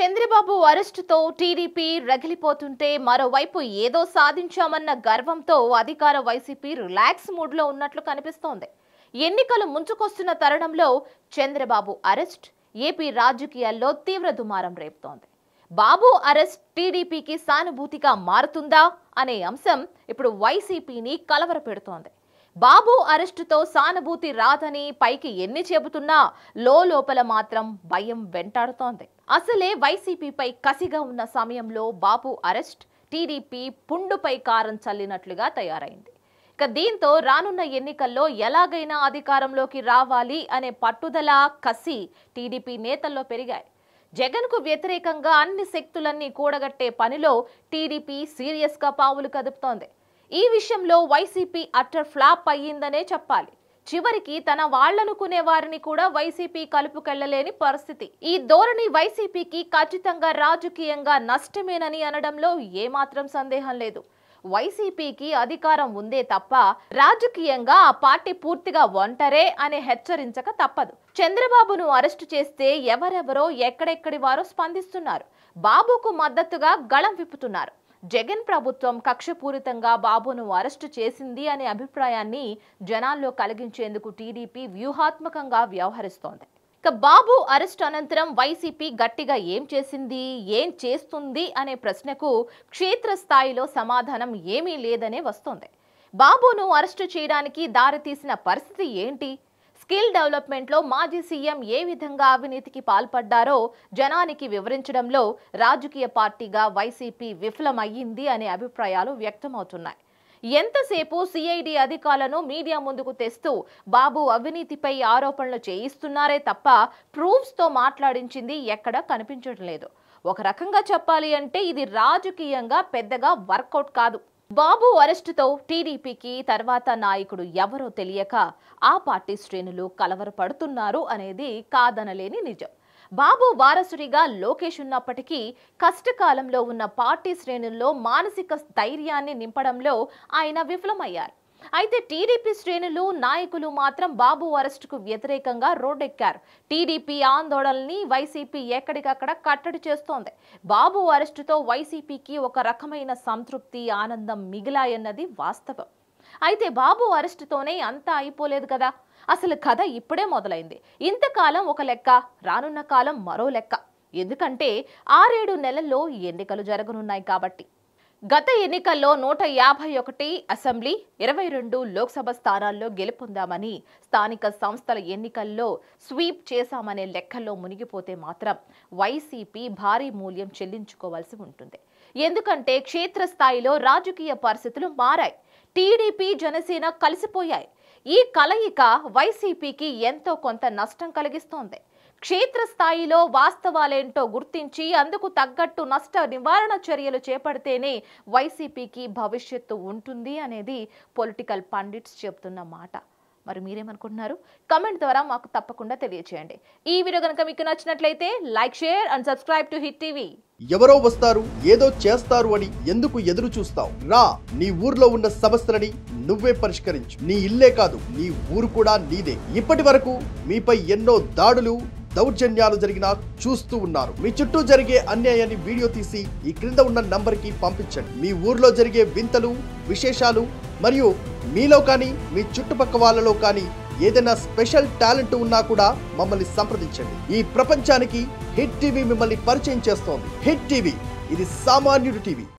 Chandrababu అరెస్టుతో TDP రగిలిపోతుంటే మరోవైపు ఏదో సాధించామన్న గర్వంతో అధికార వైసీపీ రిలాక్స్ మూడ్లో ఉన్నట్లు కనిపిస్తోంది ఎన్నికలు ముంచుకొస్తున్న తరుణంలో చంద్రబాబు అరెస్ట్ ఏపీ రాజకీయాల్లో తీవ్ర దుమారం రేపుతోంది బాబు అరెస్ట్ టీడీపీకి సానుభూతిగా మారుతుందా అనే అంశం ఇప్పుడు వైసీపీని కలవర పెడుతోంది బాబు అరెస్టుతో సానుభూతి రాదని పైకి ఎన్ని చెబుతున్నా లోపల మాత్రం భయం వెంటాడుతోంది అసలే వైసీపీపై కసిగా ఉన్న సమయంలో బాపు అరెస్ట్ టీడీపీ పుండుపై కారం చల్లినట్లుగా తయారైంది ఇక దీంతో రానున్న ఎన్నికల్లో ఎలాగైనా అధికారంలోకి రావాలి అనే పట్టుదల కసి టీడీపీ నేతల్లో పెరిగాయి జగన్కు వ్యతిరేకంగా అన్ని శక్తులన్నీ కూడగట్టే పనిలో టీడీపీ సీరియస్గా పావులు కదుపుతోంది ఈ విషయంలో వైసీపీ అట్టర్ ఫ్లాప్ అయ్యిందనే చెప్పాలి చివరికి తన వాళ్లనుకునే వారిని కూడా వైసీపీ కలుపుకెళ్లలేని పరిస్థితి ఈ ధోరణి వైసీపీకి ఖచ్చితంగా రాజకీయంగా నష్టమేనని అనడంలో ఏమాత్రం సందేహం లేదు వైసీపీకి అధికారం ఉందే తప్ప రాజకీయంగా ఆ పార్టీ పూర్తిగా ఒంటరే అని హెచ్చరించక తప్పదు చంద్రబాబును అరెస్టు చేస్తే ఎవరెవరో ఎక్కడెక్కడి వారో స్పందిస్తున్నారు బాబుకు మద్దతుగా గళం విప్పుతున్నారు జగన్ ప్రభుత్వం కక్షపూరితంగా బాబును అరెస్టు చేసింది అనే అభిప్రాయాన్ని జనాల్లో కలిగించేందుకు టీడీపీ వ్యూహాత్మకంగా వ్యవహరిస్తోంది ఇక బాబు అరెస్ట్ అనంతరం వైసీపీ గట్టిగా ఏం చేసింది ఏం చేస్తుంది అనే ప్రశ్నకు క్షేత్రస్థాయిలో సమాధానం ఏమీ లేదనే వస్తోంది బాబును అరెస్టు చేయడానికి దారితీసిన పరిస్థితి ఏంటి స్కిల్ డెవలప్మెంట్లో మాజీ సీఎం ఏ విధంగా అవినీతికి పాల్పడ్డారో జనానికి వివరించడంలో రాజకీయ పార్టీగా వైసీపీ విఫలమయ్యింది అనే అభిప్రాయాలు వ్యక్తమవుతున్నాయి ఎంతసేపు సిఐడి అధికారులను మీడియా ముందుకు తెస్తూ బాబు అవినీతిపై ఆరోపణలు చేయిస్తున్నారే తప్ప ప్రూఫ్స్తో మాట్లాడించింది ఎక్కడ కనిపించడం లేదు ఒక రకంగా చెప్పాలి అంటే ఇది రాజకీయంగా పెద్దగా వర్కౌట్ కాదు బాబు అరెస్టుతో టీడీపీకి తర్వాత నాయకుడు ఎవరో తెలియక ఆ పార్టీ శ్రేణులు కలవరపడుతున్నారు అనేది కాదనలేని నిజం బాబు వారసుడిగా లోకేష్ ఉన్నప్పటికీ కష్టకాలంలో ఉన్న పార్టీ శ్రేణుల్లో మానసిక స్థైర్యాన్ని నింపడంలో ఆయన విఫలమయ్యారు అయితే టీడీపీ శ్రేణులు నాయకులు మాత్రం బాబు కు వ్యతిరేకంగా రోడ్డెక్కారు టీడీపీ ఆందోళనని వైసీపీ ఎక్కడికక్కడ కట్టడి చేస్తోంది బాబు అరెస్టుతో వైసీపీకి ఒక రకమైన సంతృప్తి ఆనందం మిగిలాయన్నది వాస్తవం అయితే బాబు అరెస్టుతోనే అంతా అయిపోలేదు కదా అసలు కథ ఇప్పుడే మొదలైంది ఇంతకాలం ఒక లెక్క రానున్న కాలం మరో లెక్క ఎందుకంటే ఆరేడు నెలల్లో ఎన్నికలు జరగనున్నాయి కాబట్టి గత ఎన్నికల్లో నూట యాభై ఒకటి అసెంబ్లీ ఇరవై రెండు లోక్సభ స్థానాల్లో గెలుపొందామని స్థానిక సంస్థల ఎన్నికల్లో స్వీప్ చేశామనే లెక్కల్లో మునిగిపోతే మాత్రం వైసీపీ భారీ మూల్యం చెల్లించుకోవాల్సి ఉంటుంది ఎందుకంటే క్షేత్రస్థాయిలో రాజకీయ పరిస్థితులు మారాయి టీడీపీ జనసేన కలిసిపోయాయి ఈ కలయిక వైసీపీకి ఎంతో కొంత నష్టం కలిగిస్తోంది క్షేత్రస్థాయిలో వాస్తవాలేంటో గుర్తించి అందుకు తగ్గట్టు నష్ట నివారణ చర్యలు చేపడితేనే వైసీపీకి భవిష్యత్తు ఉంటుంది అనేది పొలిటికల్ పండిట్స్ చెప్తున్న మాట మరి మీరేమనుకుంటున్నారు కమెంట్ ద్వారా మాకు తప్పకుండా తెలియచేయండి ఈ వీడియో కనుక మీకు నచ్చినట్లయితే like share and subscribe to Hit TV ఎవరో వస్తారు ఏదో చేస్తారు అని ఎందుకు ఎదురు చూస్తావు రా నీ ఊర్లో ఉన్న సమస్యలని నువ్వే పరిష్కరించు నీ ఇల్లే కాదు నీ ఊరు కూడా నీదే ఇప్పటి వరకు మీపై ఎన్నో దాడులు దౌర్జన్యాలు జరిగినా చూస్తూ ఉన్నారు మీ చుట్టూ జరిగే అన్యాయాన్ని వీడియో తీసి ఈ క్రింద ఉన్న కి పంపించండి మీ ఊర్లో జరిగే వింతలు విశేషాలు మరియు మీలో కానీ మీ చుట్టుపక్క వాళ్ళలో కానీ ఏదైనా స్పెషల్ టాలెంట్ ఉన్నా కూడా మమ్మల్ని సంప్రదించండి ఈ ప్రపంచానికి హిట్ టీవీ మిమ్మల్ని పరిచయం చేస్తోంది హిట్ టీవీ ఇది సామాన్యుడి టీవీ